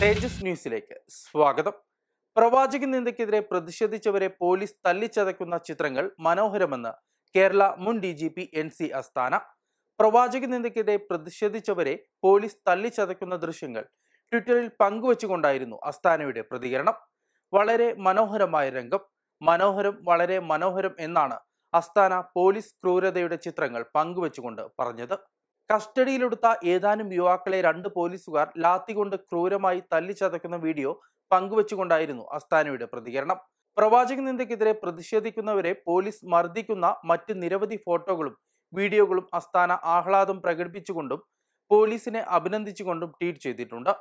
തേജസ് ന്യൂസിലേക്ക് സ്വാഗതം പ്രവാചക നിന്ദയ്ക്കെതിരെ പ്രതിഷേധിച്ചവരെ പോലീസ് തല്ലിച്ചതയ്ക്കുന്ന ചിത്രങ്ങൾ മനോഹരമെന്ന് കേരള മുൻ D G P N C Asthana പ്രവാചക നിന്ദയ്ക്കെതിരെ പ്രതിഷേധിച്ചവരെ പോലീസ് തല്ലിച്ചതയ്ക്കുന്ന ദൃശ്യങ്ങൾ ട്വിറ്ററിൽ പങ്കുവച്ചുകൊണ്ടായിരുന്നു അസ്താനയുടെ പ്രതികരണം വളരെ മനോഹരമായ രംഗം മനോഹരം വളരെ മനോഹരം എന്നാണ് അസ്താന പോലീസ് ക്രൂരതയുടെ ചിത്രങ്ങൾ പങ്കുവച്ചുകൊണ്ട് പറഞ്ഞത് കസ്റ്റഡിയിലെടുത്ത ഏതാനും യുവാക്കളെ രണ്ട് പോലീസുകാർ ലാത്തി കൊണ്ട് ക്രൂരമായി തല്ലിച്ചതക്കുന്ന വീഡിയോ പങ്കുവച്ചുകൊണ്ടായിരുന്നു അസ്താനയുടെ പ്രതികരണം പ്രവാചക നിന്ദക്കെതിരെ പ്രതിഷേധിക്കുന്നവരെ പോലീസ് മർദ്ദിക്കുന്ന മറ്റ് നിരവധി ഫോട്ടോകളും വീഡിയോകളും അസ്താന ആഹ്ലാദം പ്രകടിപ്പിച്ചുകൊണ്ടും പോലീസിനെ അഭിനന്ദിച്ചുകൊണ്ടും ട്വീറ്റ് ചെയ്തിട്ടുണ്ട്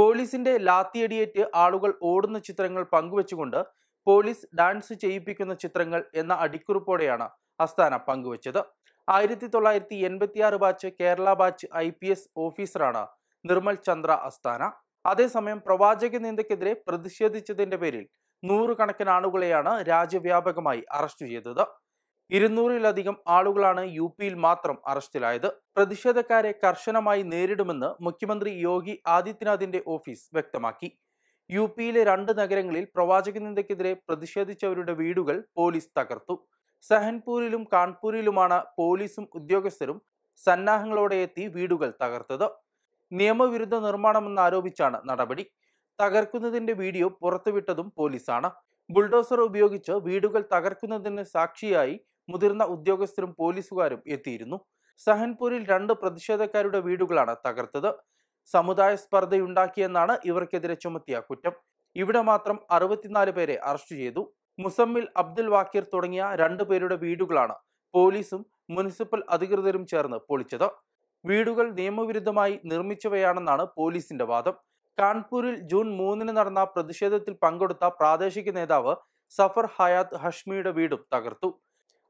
പോലീസിന്റെ ലാത്തിയടിയേറ്റ് ആളുകൾ ഓടുന്ന ചിത്രങ്ങൾ പങ്കുവച്ചുകൊണ്ട് പോലീസ് ഡാൻസ് ചെയ്യിപ്പിക്കുന്ന ചിത്രങ്ങൾ എന്ന അടിക്കുറിപ്പോടെയാണ് അസ്താന പങ്കുവച്ചത് ആയിരത്തി തൊള്ളായിരത്തി ആറ് batch Kerala batch I P S ഓഫീസറാണ് നിർമ്മൽ ചന്ദ്ര അസ്താന അതേസമയം പ്രവാചക നിന്ദക്കെതിരെ പ്രതിഷേധിച്ചതിന്റെ പേരിൽ നൂറുകണക്കിന് ആളുകളെയാണ് രാജ്യവ്യാപകമായി അറസ്റ്റ് ചെയ്തത് ഇരുന്നൂറിലധികം ആളുകളാണ് യു പിയിൽ മാത്രം അറസ്റ്റിലായത് പ്രതിഷേധക്കാരെ കർശനമായി നേരിടുമെന്ന് മുഖ്യമന്ത്രി യോഗി ആദിത്യനാഥിന്റെ ഓഫീസ് വ്യക്തമാക്കി യു പിയിലെ രണ്ട് നഗരങ്ങളിൽ പ്രവാചക നിന്ദക്കെതിരെ പ്രതിഷേധിച്ചവരുടെ വീടുകൾ പോലീസ് തകർത്തു സഹൻപൂരിലും കാൺപൂരിലുമാണ് പോലീസും ഉദ്യോഗസ്ഥരും സന്നാഹങ്ങളോടെ എത്തി വീടുകൾ തകർത്തത് നിയമവിരുദ്ധ നിർമ്മാണമെന്നാരോപിച്ചാണ് നടപടി തകർക്കുന്നതിന്റെ വീഡിയോ പുറത്തുവിട്ടതും പോലീസാണ് ബുൾഡോസർ ഉപയോഗിച്ച് വീടുകൾ തകർക്കുന്നതിന് സാക്ഷിയായി മുതിർന്ന ഉദ്യോഗസ്ഥരും പോലീസുകാരും എത്തിയിരുന്നു സഹൻപൂരിൽ രണ്ട് പ്രതിഷേധക്കാരുടെ വീടുകളാണ് തകർത്തത് സമുദായ സ്പർദ്ധയുണ്ടാക്കിയെന്നാണ് ഇവർക്കെതിരെ ചുമത്തിയ കുറ്റം ഇവിടെ മാത്രം അറുപത്തിനാല് പേരെ അറസ്റ്റ് ചെയ്തു മുസമ്മിൽ അബ്ദുൽ വാക്കിർ തുടങ്ങിയ രണ്ടു പേരുടെ വീടുകളാണ് പോലീസും മുനിസിപ്പൽ അധികൃതരും ചേർന്ന് പൊളിച്ചത് വീടുകൾ നിയമവിരുദ്ധമായി നിർമ്മിച്ചവയാണെന്നാണ് പോലീസിന്റെ വാദം കാൺപൂരിൽ ജൂൺ മൂന്നിന് നടന്ന പ്രതിഷേധത്തിൽ പങ്കെടുത്ത പ്രാദേശിക നേതാവ് സഫർ ഹയാത്ത് ഹഷ്മിയുടെ വീടും തകർത്തു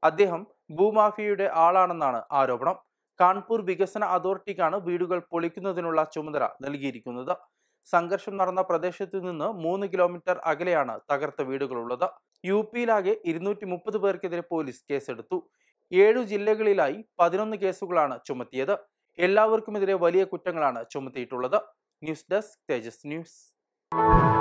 അദ്ദേഹം ഭൂമാഫിയയുടെ ആളാണെന്നാണ് ആരോപണം കാൺപൂർ വികസന അതോറിറ്റിക്കാണ് വീടുകൾ പൊളിക്കുന്നതിനുള്ള ചുമതല നൽകിയിരിക്കുന്നത് സംഘർഷം നടന്ന പ്രദേശത്തു നിന്ന് മൂന്ന് കിലോമീറ്റർ അകലെയാണ് തകർത്ത വീടുകളുള്ളത് യു പിയിലാകെ ഇരുന്നൂറ്റി മുപ്പത് പേർക്കെതിരെ പോലീസ് കേസെടുത്തു ഏഴു ജില്ലകളിലായി പതിനൊന്ന് കേസുകളാണ് ചുമത്തിയത് എല്ലാവർക്കുമെതിരെ വലിയ കുറ്റങ്ങളാണ് ചുമത്തിയിട്ടുള്ളത് ന്യൂസ് ഡെസ്ക് തേജസ് ന്യൂസ്